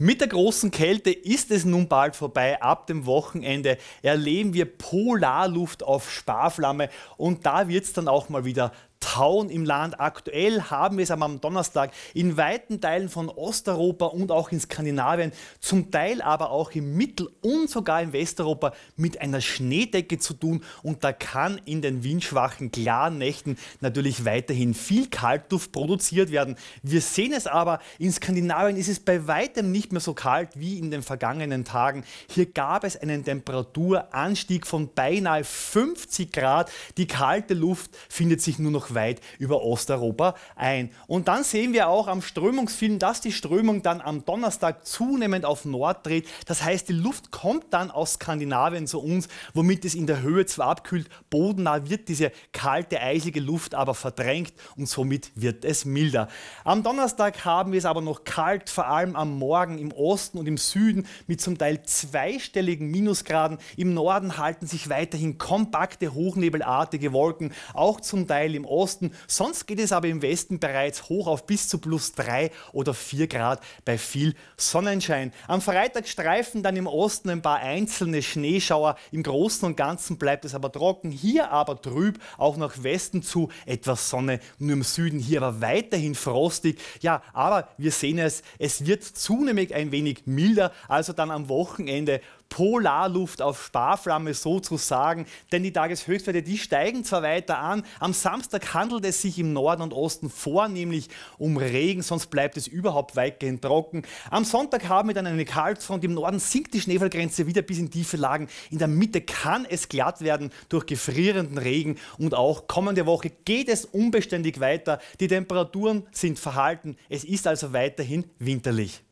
Mit der großen Kälte ist es nun bald vorbei. Ab dem Wochenende erleben wir Polarluft auf Sparflamme und da wird es dann auch mal wieder Town im Land. Aktuell haben wir es am Donnerstag in weiten Teilen von Osteuropa und auch in Skandinavien, zum Teil aber auch im Mittel- und sogar in Westeuropa mit einer Schneedecke zu tun. Und da kann in den windschwachen, klaren Nächten natürlich weiterhin viel Kaltluft produziert werden. Wir sehen es aber, in Skandinavien ist es bei weitem nicht mehr so kalt wie in den vergangenen Tagen. Hier gab es einen Temperaturanstieg von beinahe 50 Grad. Die kalte Luft findet sich nur noch auch weit über Osteuropa ein. Und dann sehen wir auch am Strömungsfilm, dass die Strömung dann am Donnerstag zunehmend auf Nord dreht. Das heißt, die Luft kommt dann aus Skandinavien zu uns, womit es in der Höhe zwar abkühlt, bodennah wird diese kalte, eisige Luft aber verdrängt und somit wird es milder. Am Donnerstag haben wir es aber noch kalt, vor allem am Morgen im Osten und im Süden mit zum Teil zweistelligen Minusgraden. Im Norden halten sich weiterhin kompakte, hochnebelartige Wolken, auch zum Teil im Osten Osten. Sonst geht es aber im Westen bereits hoch auf bis zu plus 3 oder 4 Grad bei viel Sonnenschein. Am Freitag streifen dann im Osten ein paar einzelne Schneeschauer. Im Großen und Ganzen bleibt es aber trocken. Hier aber trüb, auch nach Westen zu etwas Sonne. Nur im Süden hier aber weiterhin frostig. Ja, aber wir sehen es, es wird zunehmend ein wenig milder. Also dann am Wochenende Polarluft auf Sparflamme sozusagen, denn die Tageshöchstwerte, die steigen zwar weiter an, am Samstag handelt es sich im Norden und Osten vornehmlich um Regen, sonst bleibt es überhaupt weitgehend trocken. Am Sonntag haben wir dann eine Kaltfront, im Norden sinkt die Schneefallgrenze wieder bis in tiefe Lagen, in der Mitte kann es glatt werden durch gefrierenden Regen und auch kommende Woche geht es unbeständig weiter, die Temperaturen sind verhalten, es ist also weiterhin winterlich.